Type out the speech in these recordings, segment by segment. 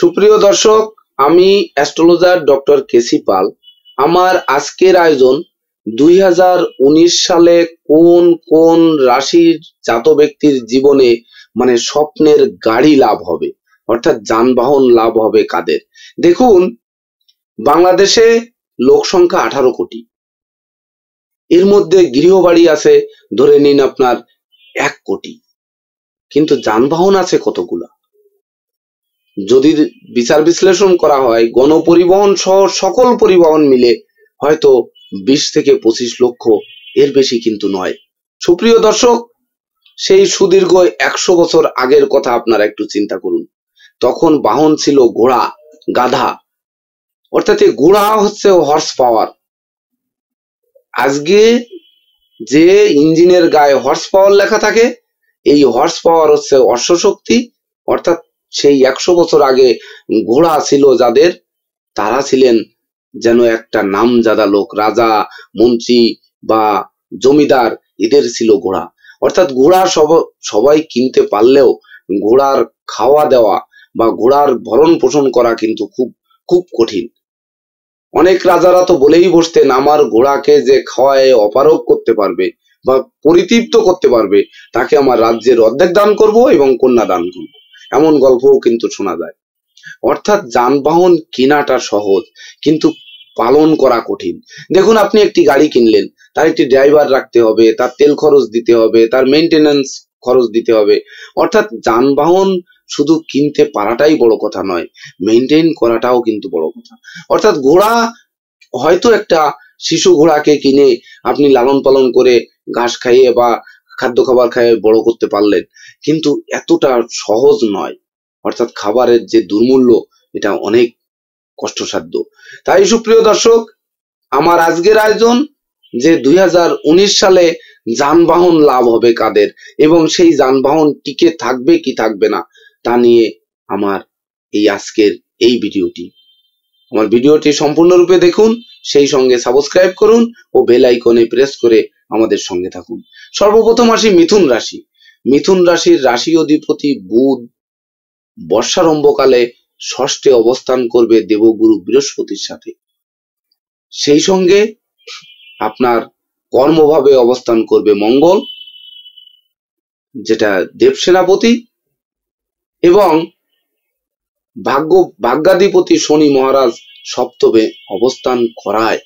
সুপ্রিয় দর্শক আমি অ্যাস্ট্রোলজার ডক্টর কেসি পাল আমার আজকের আয়োজন দুই সালে কোন কোন রাশির জাত ব্যক্তির জীবনে মানে স্বপ্নের গাড়ি লাভ হবে অর্থাৎ যানবাহন লাভ হবে কাদের দেখুন বাংলাদেশে লোক সংখ্যা আঠারো কোটি এর মধ্যে গৃহবাড়ি আছে ধরে নিন আপনার এক কোটি কিন্তু যানবাহন আছে কতগুলা যদি বিচার বিশ্লেষণ করা হয় গণপরিবহন সহ সকল পরিবহন মিলে হয়তো বিশ থেকে পঁচিশ লক্ষ এর বেশি কিন্তু নয় সুপ্রিয় দর্শক সেই সুদীর্ঘ একশো বছর আগের কথা আপনারা একটু চিন্তা করুন তখন বাহন ছিল ঘোড়া গাধা অর্থাৎ এই ঘোড়া হচ্ছে হর্স পাওয়ার আজকে যে ইঞ্জিনের গায়ে হর্স পাওয়ার লেখা থাকে এই হর্স পাওয়ার হচ্ছে অশ্বশক্তি অর্থাৎ সেই একশো বছর আগে ঘোড়া ছিল যাদের তারা ছিলেন যেন একটা নামজাদা লোক রাজা মন্ত্রী বা জমিদার এদের ছিল ঘোড়া অর্থাৎ ঘোড়া সব সবাই কিনতে পারলেও ঘোড়ার খাওয়া দেওয়া বা ঘোড়ার ভরণ পোষণ করা কিন্তু খুব খুব কঠিন অনেক রাজারা তো বলেই বসতেন আমার ঘোড়াকে যে খাওয়ায় অপারক করতে পারবে বা পরিতৃপ্ত করতে পারবে তাকে আমার রাজ্যের অর্ধেক দান করব এবং কন্যা দান করবো এমন গল্পও কিন্তু শোনা যায় অর্থাৎ যানবাহন কেনাটা সহজ কিন্তু পালন করা কঠিন দেখুন আপনি একটি গাড়ি কিনলেন তার একটি ড্রাইভার রাখতে হবে তার তেল খরচ দিতে হবে তার মেনটেন্যান্স খরচ দিতে হবে অর্থাৎ যানবাহন শুধু কিনতে পারাটাই বড় কথা নয় মেনটেন করাটাও কিন্তু বড় কথা অর্থাৎ ঘোড়া হয়তো একটা শিশু ঘোড়াকে কিনে আপনি লালন পালন করে ঘাস খাইয়ে বা খাদ্য খাবার খায় বড় করতে পারলেন কিন্তু এতটা সহজ নয় অর্থাৎ খাবারের যে দুর্মূল্য এটা অনেক কষ্টসাধ্য তাই সুপ্রিয় দর্শক আমার আজকের আয়োজন যে দুই সালে যানবাহন লাভ হবে কাদের এবং সেই যানবাহন টিকে থাকবে কি থাকবে না তা নিয়ে আমার এই আজকের এই ভিডিওটি আমার ভিডিওটি সম্পূর্ণরূপে দেখুন সেই সঙ্গে সাবস্ক্রাইব করুন ও বেল আইকনে প্রেস করে আমাদের সঙ্গে থাকুন সর্বপ্রথম আসি মিথুন রাশি মিথুন রাশির রাশি অধিপতি বুধ বর্ষারম্ভকালে ষষ্ঠে অবস্থান করবে দেবগুরু বৃহস্পতির সাথে সেই সঙ্গে আপনার কর্মভাবে অবস্থান করবে মঙ্গল যেটা দেব সেনাপতি এবং ভাগ্য ভাগ্যাধিপতি শনি মহারাজ সপ্তমে অবস্থান করায়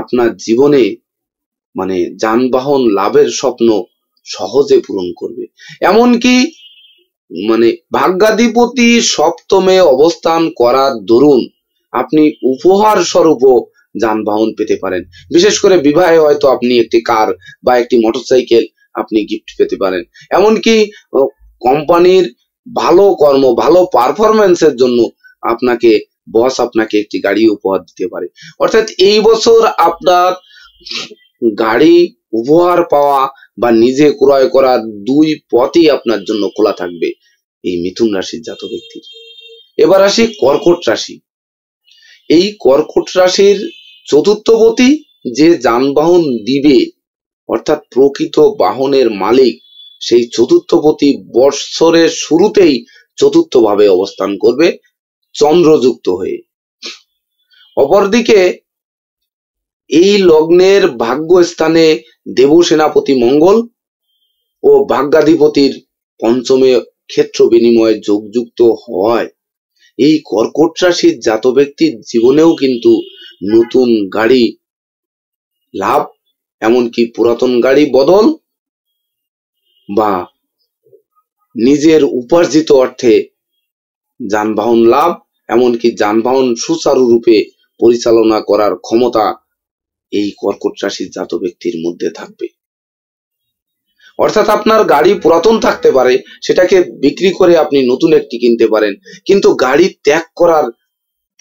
আপনার জীবনে মানে যানবাহন লাভের স্বপ্ন সহজে পূরণ করবে এমনকি মানে ভাগ্যাধিপতি সপ্তমে অবস্থান করার দরুন আপনি উপহার স্বরূপ যানবাহন পেতে পারেন বিশেষ করে বিবাহে হয়তো আপনি একটি কার বা একটি মোটরসাইকেল আপনি গিফট পেতে পারেন এমনকি কোম্পানির ভালো কর্ম ভালো পারফরমেন্সের জন্য আপনাকে বস আপনাকে একটি গাড়ি উপহার দিতে পারে অর্থাৎ এই বছর আপনার গাড়ি উপহার পাওয়া বা নিজে ক্রয় করা দুই পথই আপনার জন্য খোলা থাকবে এই মিথুন রাশির জাত ব্যক্তির এবার আসি কর্কট রাশি এই কর্কট রাশির চতুর্থপতি যে যানবাহন দিবে অর্থাৎ প্রকৃত বাহনের মালিক সেই চতুর্থপতি বৎসরের শুরুতেই চতুর্থভাবে অবস্থান করবে চন্দ্রযুক্ত হয়ে অপরদিকে এই লগ্নের ভাগ্য স্থানে দেব সেনাপতি মঙ্গল ও ভাগ্যাধিপতির পঞ্চমে ক্ষেত্র বিনিময়ে যোগযুক্ত হয় এই কর্কট রাশির জাত ব্যক্তির জীবনেও কিন্তু নতুন গাড়ি লাভ এমনকি পুরাতন গাড়ি বদল বা নিজের উপার্জিত অর্থে যানবাহন লাভ এমনকি যানবাহন সুচারুরূপে পরিচালনা করার ক্ষমতা এই কর্কট রাশি জাত ব্যক্তির মধ্যে থাকবে অর্থাৎ আপনার গাড়ি পুরাতন থাকতে পারে সেটাকে বিক্রি করে আপনি নতুন একটি কিনতে পারেন কিন্তু গাড়ি ত্যাগ করার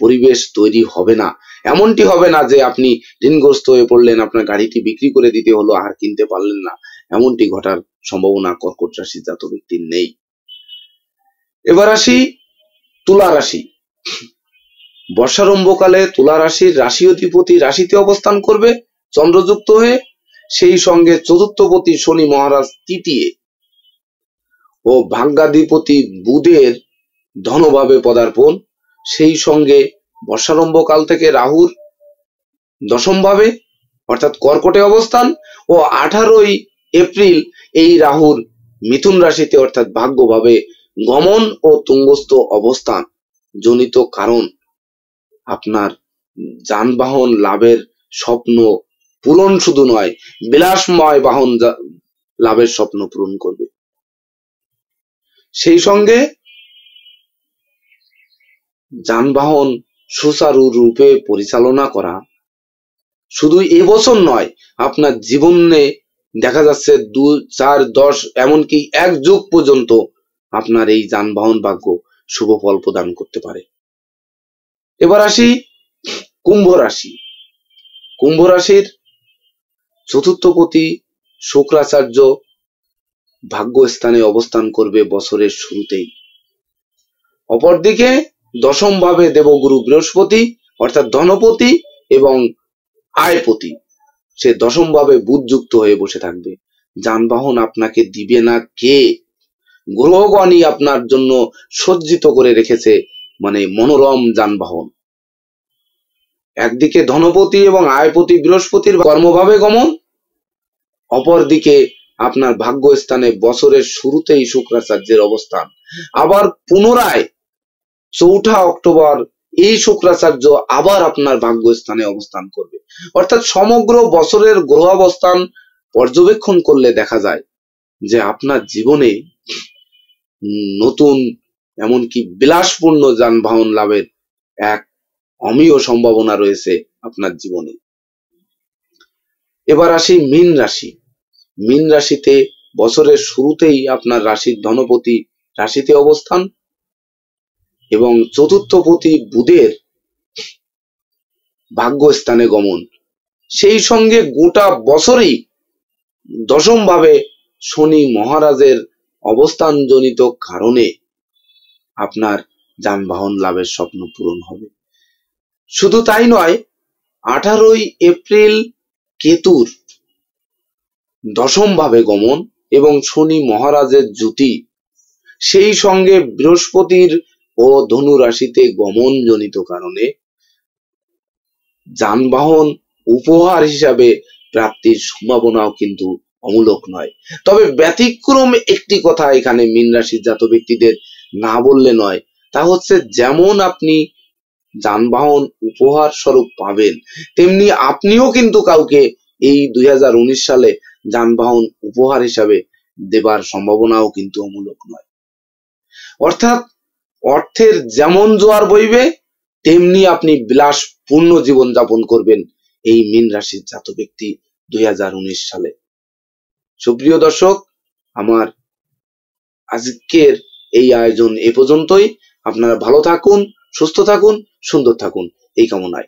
পরিবেশ তৈরি হবে না এমনটি হবে না যে আপনি ঋণগ্রস্ত হয়ে পড়লেন আপনার গাড়িটি বিক্রি করে দিতে হলো আর কিনতে পারলেন না এমনটি ঘটার সম্ভাবনা কর্কট রাশি জাত ব্যক্তির নেই এবার আসি তুলা রাশি বর্ষারম্ভকালে তুলা রাশির রাশি অধিপতি রাশিতে অবস্থান করবে চন্দ্রযুক্ত হয়ে সেই সঙ্গে চতুর্থপতি শনি মহারাজ তৃতীয় ও ভাগ্যাধিপতি বুধের ধনভাবে পদার্পণ সেই সঙ্গে বর্ষারম্ভকাল থেকে রাহুর দশমভাবে অর্থাৎ কর্কটে অবস্থান ও আঠারোই এপ্রিল এই রাহুর মিথুন রাশিতে অর্থাৎ ভাগ্যভাবে গমন ও তুঙ্গস্থ অবস্থান জনিত কারণ আপনার যানবাহন লাভের স্বপ্ন পূরণ শুধু নয় বিলাসময় বাহন লাভের স্বপ্ন পূরণ করবে সেই সঙ্গে যানবাহন সুচারু রূপে পরিচালনা করা শুধু এবছর নয় আপনার জীবনে দেখা যাচ্ছে দু চার দশ এমনকি এক যুগ পর্যন্ত আপনার এই যানবাহন ভাগ্য শুভ ফল প্রদান করতে পারে এবার আসি কুম্ভ রাশি কুম্ভ রাশির চতুর্থপতি শুক্রাচার্য ভাগ্যস্থানে অবস্থান করবে বছরের শুরুতেই অপরদিকে দশম ভাবে দেবগুরু বৃহস্পতি অর্থাৎ ধনপতি এবং আয়পতি সে দশম ভাবে বুধযুক্ত হয়ে বসে থাকবে যানবাহন আপনাকে দিবে না কে গ্রহগণই আপনার জন্য সজ্জিত করে রেখেছে মানে মনোরম যানবাহন একদিকে ধনপতি এবং আয়পতি বৃহস্পতির কর্মভাবে গমন অপরদিকে আপনার ভাগ্য স্থানে বছরের শুরুতেই শুক্রাচার্যের অবস্থান আবার পুনরায় চৌঠা অক্টোবর এই শুক্রাচার্য আবার আপনার ভাগ্য স্থানে অবস্থান করবে অর্থাৎ সমগ্র বছরের গ্রহ অবস্থান পর্যবেক্ষণ করলে দেখা যায় যে আপনার জীবনে নতুন এমনকি বিলাসপূর্ণ যানবাহন লাভের এক অমীয় সম্ভাবনা রয়েছে আপনার জীবনে এবার আসি মীন রাশি মীন রাশিতে বছরের শুরুতেই আপনার রাশির ধনপতি রাশিতে অবস্থান এবং চতুর্থপতি বুধের ভাগ্যস্থানে গমন সেই সঙ্গে গোটা বছরই দশমভাবে শনি মহারাজের অবস্থানজনিত কারণে আপনার যানবাহন লাভের স্বপ্ন পূরণ হবে শুধু তাই নয় আঠারোই এপ্রিল কেতুর দশম ভাবে গমন এবং শনি মহারাজের জ্যোতি সেই সঙ্গে বৃহস্পতির ও ধনু রাশিতে গমনজনিত কারণে যানবাহন উপহার হিসাবে প্রাপ্তির সম্ভাবনাও কিন্তু অমূলক নয় তবে ব্যতিক্রম একটি কথা এখানে মীন রাশির জাত ব্যক্তিদের না বললে নয় তা হচ্ছে যেমন আপনি যানবাহন উপহার স্বরূপ পাবেন তেমনি আপনিও কিন্তু কাউকে এই দুই সালে যানবাহন উপহার হিসাবে দেবার সম্ভাবনাও কিন্তু অমূলক নয় অর্থাৎ অর্থের যেমন জোয়ার বইবে তেমনি আপনি বিলাসপূর্ণ জীবন যাপন করবেন এই মীন রাশির জাত ব্যক্তি দুই সালে সুপ্রিয় দর্শক আমার আজকের এই আয়োজন এ পর্যন্তই আপনারা ভালো থাকুন সুস্থ থাকুন সুন্দর থাকুন এই কামনায়